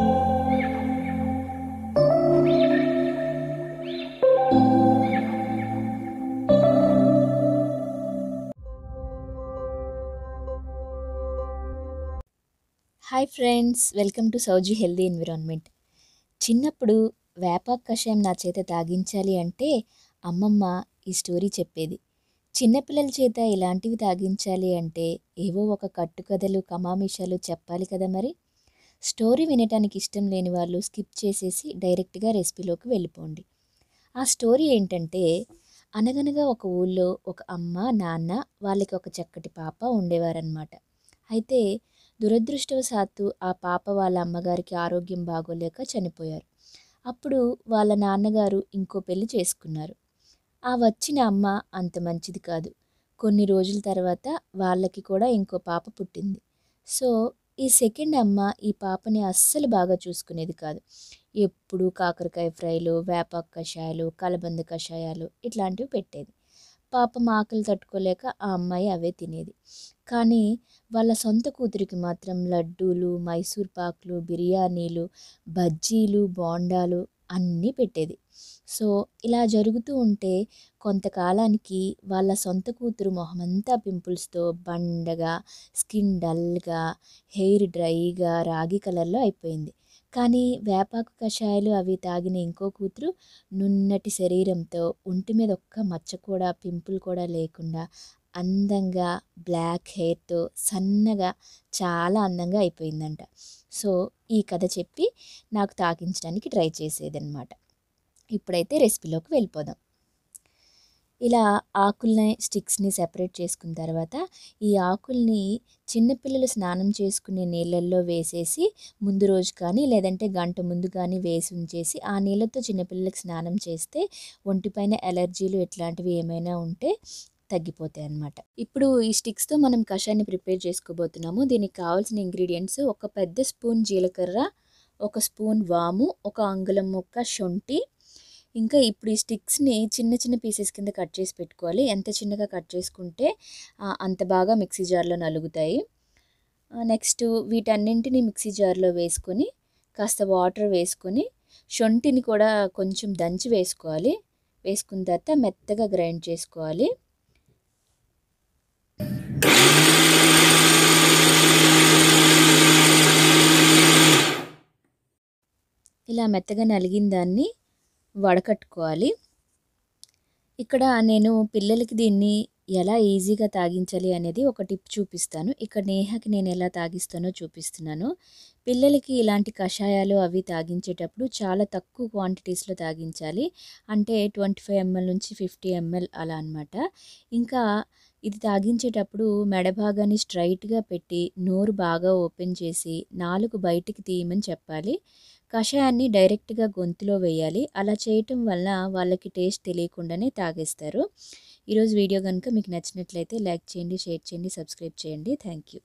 hi friends welcome to సౌజీ healthy environment చిన్నప్పుడు వేపాక్ కషాయం నా చేత తాగించాలి అంటే అమ్మమ్మ ఈ స్టోరీ చెప్పేది చిన్నపిల్లల చేత ఇలాంటివి తాగించాలి అంటే ఏవో ఒక కట్టుకథలు కమామిషాలు చెప్పాలి కదా మరి స్టోరీ వినటానికి ఇష్టం లేని వాళ్ళు స్కిప్ చేసేసి డైరెక్ట్గా రెసిపీలోకి వెళ్ళిపోండి ఆ స్టోరీ ఏంటంటే అనగనగా ఒక ఊళ్ళో ఒక అమ్మ నాన్న వాళ్ళకి ఒక చక్కటి పాప ఉండేవారనమాట అయితే దురదృష్టవశాత్తు ఆ పాప వాళ్ళ అమ్మగారికి ఆరోగ్యం బాగోలేక చనిపోయారు అప్పుడు వాళ్ళ నాన్నగారు ఇంకో పెళ్లి చేసుకున్నారు ఆ వచ్చిన అమ్మ అంత మంచిది కాదు కొన్ని రోజుల తర్వాత వాళ్ళకి కూడా ఇంకో పాప పుట్టింది సో ఈ సెకండ్ అమ్మ ఈ పాపని అస్సలు బాగా చూసుకునేది కాదు ఎప్పుడు కాకరకాయ ఫ్రైలు వేప కషాయాలు కలబంద కషాయాలు ఇట్లాంటివి పెట్టేది పాపం ఆకలి తట్టుకోలేక ఆ అమ్మాయి అవే తినేది కానీ వాళ్ళ సొంత కూతురికి మాత్రం లడ్డూలు మైసూర్ పాకులు బిర్యానీలు బజ్జీలు బోండాలు అన్నీ పెట్టేది సో ఇలా జరుగుతూ ఉంటే కొంతకాలానికి వాళ్ళ సొంత కూతురు మొహమంతా పింపుల్స్తో బండగా స్కిన్ డల్గా హెయిర్ డ్రైగా రాగి కలర్లో అయిపోయింది కానీ వేపాకు కషాయాలు అవి తాగిన ఇంకో కూతురు నున్నటి శరీరంతో ఒంటి మీద ఒక్క మచ్చ కూడా పింపుల్ కూడా లేకుండా అందంగా బ్లాక్ హెయిర్తో సన్నగా చాలా అందంగా అయిపోయిందంట సో ఈ కథ చెప్పి నాకు తాకించడానికి ట్రై చేసేదనమాట ఇప్పుడైతే రెసిపీలోకి వెళ్ళిపోదాం ఇలా ఆకుల్ని స్టిక్స్ని సెపరేట్ చేసుకున్న తర్వాత ఈ ఆకుల్ని చిన్నపిల్లలు స్నానం చేసుకునే నీళ్ళల్లో వేసేసి ముందు రోజు కానీ లేదంటే గంట ముందు కానీ వేసి ఉంచేసి ఆ నీళ్ళతో చిన్నపిల్లలకి స్నానం చేస్తే ఒంటిపైన ఎలర్జీలు ఇట్లాంటివి ఏమైనా ఉంటే తగ్గిపోతాయి అనమాట ఇప్పుడు ఈ స్టిక్స్తో మనం కషాయాన్ని ప్రిపేర్ చేసుకోబోతున్నాము దీనికి కావాల్సిన ఇంగ్రీడియంట్స్ ఒక పెద్ద స్పూన్ జీలకర్ర ఒక స్పూన్ వాము ఒక అంగుళం ముక్క శొంఠి ఇంకా ఇప్పుడు ఈ స్టిక్స్ని చిన్న చిన్న పీసెస్ కింద కట్ చేసి పెట్టుకోవాలి ఎంత చిన్నగా కట్ చేసుకుంటే అంత బాగా మిక్సీ జార్లో నలుగుతాయి నెక్స్ట్ వీటన్నింటిని మిక్సీ జార్లో వేసుకొని కాస్త వాటర్ వేసుకొని శొంఠిని కూడా కొంచెం దంచి వేసుకోవాలి వేసుకున్న తర్వాత మెత్తగా గ్రైండ్ చేసుకోవాలి ఇలా మెత్తగా నలిగిన దాన్ని వడకట్టుకోవాలి ఇక్కడ నేను పిల్లలకి దీన్ని ఎలా ఈజీగా తాగించాలి అనేది ఒక టిప్ చూపిస్తాను ఇక్కడ నేహాకి నేను ఎలా తాగిస్తానో చూపిస్తున్నాను పిల్లలకి ఇలాంటి కషాయాలు అవి తాగించేటప్పుడు చాలా తక్కువ క్వాంటిటీస్లో తాగించాలి అంటే ట్వంటీ ఫైవ్ ఎంఎల్ నుంచి ఫిఫ్టీ ఎంఎల్ అలా అనమాట ఇంకా ఇది తాగించేటప్పుడు మెడభాగాన్ని స్ట్రైట్గా పెట్టి నోరు బాగా ఓపెన్ చేసి నాలుగు బయటికి తీయమని చెప్పాలి కషాయాన్ని డైరెక్ట్గా గొంతులో వేయాలి అలా చేయటం వల్ల వాళ్ళకి టేస్ట్ తెలియకుండానే తాగేస్తారు ఈరోజు వీడియో కనుక మీకు నచ్చినట్లయితే లైక్ చేయండి షేర్ చేయండి సబ్స్క్రైబ్ చేయండి థ్యాంక్ యూ